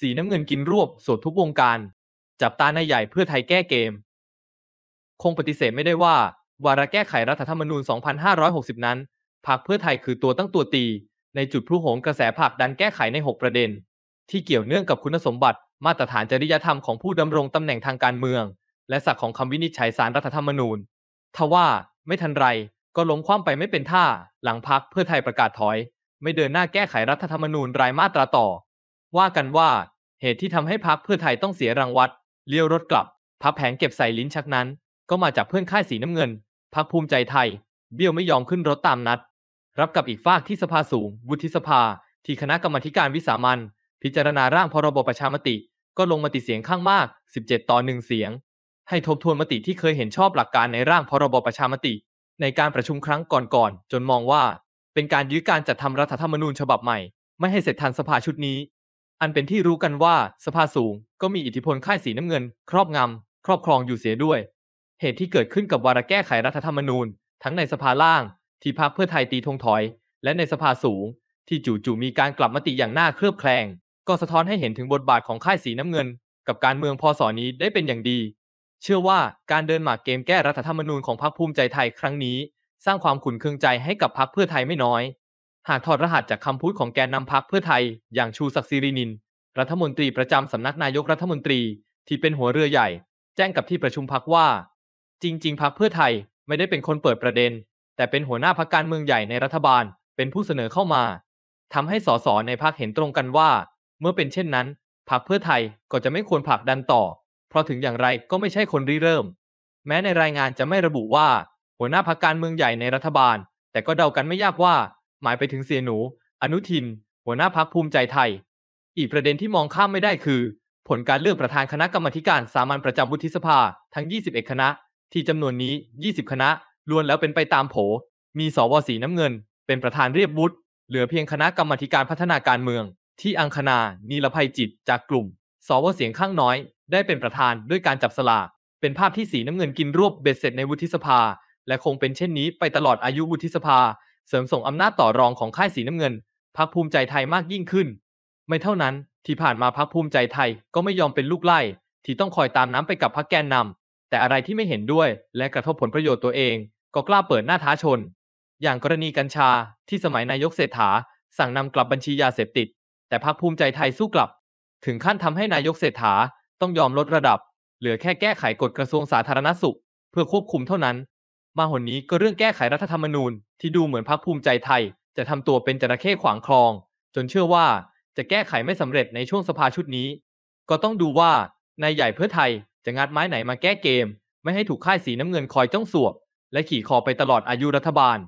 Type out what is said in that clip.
สีน้ำเงินกินรวบสวดทุกวงการ จับตานายใหญ่เพื่อไทยแก้เกม คงปฏิเสธไม่ได้ว่า วาระแก้ไขรัฐธรรมนูญ 2560 นั้นพรรคเพื่อไทยคือตัวตั้งตัวตี ในจุดพลุโหงกระแสผักดันแก้ไขใน 6 ประเด็น ที่เกี่ยวเนื่องกับคุณสมบัติมาตรฐานจริยธรรมของผู้ดำรงตำแหน่งทางการเมือง และศักของคำวินิจฉัยสารรัฐธรรมนูญทว่าไม่ทันไรก็ล้มคว่ำไปไม่เป็นท่า หลังพักเพื่อไทยประกาศถอย ไม่เดินหน้าแก้ไขรัฐธรรมนูญรายมาตราต่อว่ากันว่าเหตุที่ทำให้พักเพื่อไทยต้องเสียรังวัดเลี้ยวรถกลับ พับแผงเก็บใส่ลิ้นชักนั้น ก็มาจากเพื่อนค่ายสีน้ำเงิน พักภูมิใจไทย เบี้ยวไม่ยอมขึ้นรถตามนัด รับกับอีกฝากที่สภาสูง วุฒิสภา ที่คณะกรรมการวิสามันพิจารณาร่างพรบประชามติ ก็ลงมติเสียงข้างมาก 17 ต่อหนึ่งเสียง ให้ทบทวนมติที่เคยเห็นชอบหลักการในร่างพรบประชามติ ในการประชุมครั้งก่อนๆจนมองว่า เป็นการยื้อการจัดทำรัฐธรรมนูญฉบับใหม่ไม่ให้เสร็จทันสภาชุดนี้อันเป็นที่รู้กันว่าสภาสูงก็มีอิทธิพลค่ายสีน้ำเงินครอบงำครอบครองอยู่เสียด้วย เหตุที่เกิดขึ้นกับวาระแก้ไขรัฐธรรมนูญ ทั้งในสภาล่าง ที่พรรคเพื่อไทยตีธงถอย และในสภาสูง ที่จู่ๆมีการกลับมติอย่างน่าเครือบแคลง ก็สะท้อนให้เห็นถึงบทบาทของค่ายสีน้ำเงิน กับการเมืองพอสอนี้ได้เป็นอย่างดี เชื่อว่าการเดินหมากเกมแก้รัฐธรรมนูญของพรรคภูมิใจไทยครั้งนี้ สร้างความขุ่นเคืองใจให้กับพรรคเพื่อไทยไม่น้อยหากถอดรหัสจากคำพูดของแกนนำพักเพื่อไทยอย่างชูศักดิ์สิรินินรัฐมนตรีประจำสำนักนายกรัฐมนตรี ที่เป็นหัวเรือใหญ่ แจ้งกับที่ประชุมพักว่า จริงๆพักเพื่อไทยไม่ได้เป็นคนเปิดประเด็น แต่เป็นหัวหน้าพักการเมืองใหญ่ในรัฐบาลเป็นผู้เสนอเข้ามา ทำให้สสในพักเห็นตรงกันว่า เมื่อเป็นเช่นนั้นพักเพื่อไทยก็จะไม่ควรผลักดันต่อ เพราะถึงอย่างไรก็ไม่ใช่คนริเริ่ม แม้ในรายงานจะไม่ระบุว่า หัวหน้าพักการเมืองใหญ่ในรัฐบาล แต่ก็เดากันไม่ยากว่าหมายไปถึงเสียหนู อนุทิน หัวหน้าพักภูมิใจไทย อีกประเด็นที่มองข้ามไม่ได้คือ ผลการเลือกประธานคณะกรรมการสามัญประจำวุฒิสภา ทั้ง 21 คณะที่จำนวนนี้ 20 คณะล้วนแล้วเป็นไปตามโผมีสวสีน้ำเงิน เป็นประธานเรียบวุฒิเหลือเพียงคณะกรรมการพัฒนาการเมือง ที่อังคณานีลภัยจิต จากกลุ่ม สวเสียงข้างน้อย ได้เป็นประธานด้วยการจับสลากเป็นภาพที่สีน้ำเงินกินรวบเบ็ดเสร็จในวุฒิสภา และคงเป็นเช่นนี้ไปตลอดอายุวุฒิสภาเสริมส่งอำนาจต่อรองของค่ายสีน้ำเงินพักภูมิใจไทยมากยิ่งขึ้น ไม่เท่านั้นที่ผ่านมาพักภูมิใจไทยก็ไม่ยอมเป็นลูกไล่ ที่ต้องคอยตามน้ำไปกับพักแกนนำแต่อะไรที่ไม่เห็นด้วยและกระทบผลประโยชน์ตัวเอง ก็กล้าเปิดหน้าท้าชน อย่างกรณีกัญชาที่สมัยนายกเศรษฐา สั่งนำกลับบัญชียาเสพติดแต่พักภูมิใจไทยสู้กลับ ถึงขั้นทำให้นายกเศรษฐาต้องยอมลดระดับ เหลือแค่แก้ไขกฎกระทรวงสาธารณสุข เพื่อควบคุมเท่านั้นมาหนวนี้ก็เรื่องแก้ไขรัฐธรรมนูญที่ดูเหมือนพรรคภูมิใจไทยจะทำตัวเป็นจระเข้ขวางคลอง จนเชื่อว่าจะแก้ไขไม่สำเร็จในช่วงสภาชุดนี้ ก็ต้องดูว่านายใหญ่เพื่อไทยจะงัดไม้ไหนมาแก้เกม ไม่ให้ถูกค่ายสีน้ำเงินคอยจ้องสวบ และขี่คอไปตลอดอายุรัฐบาล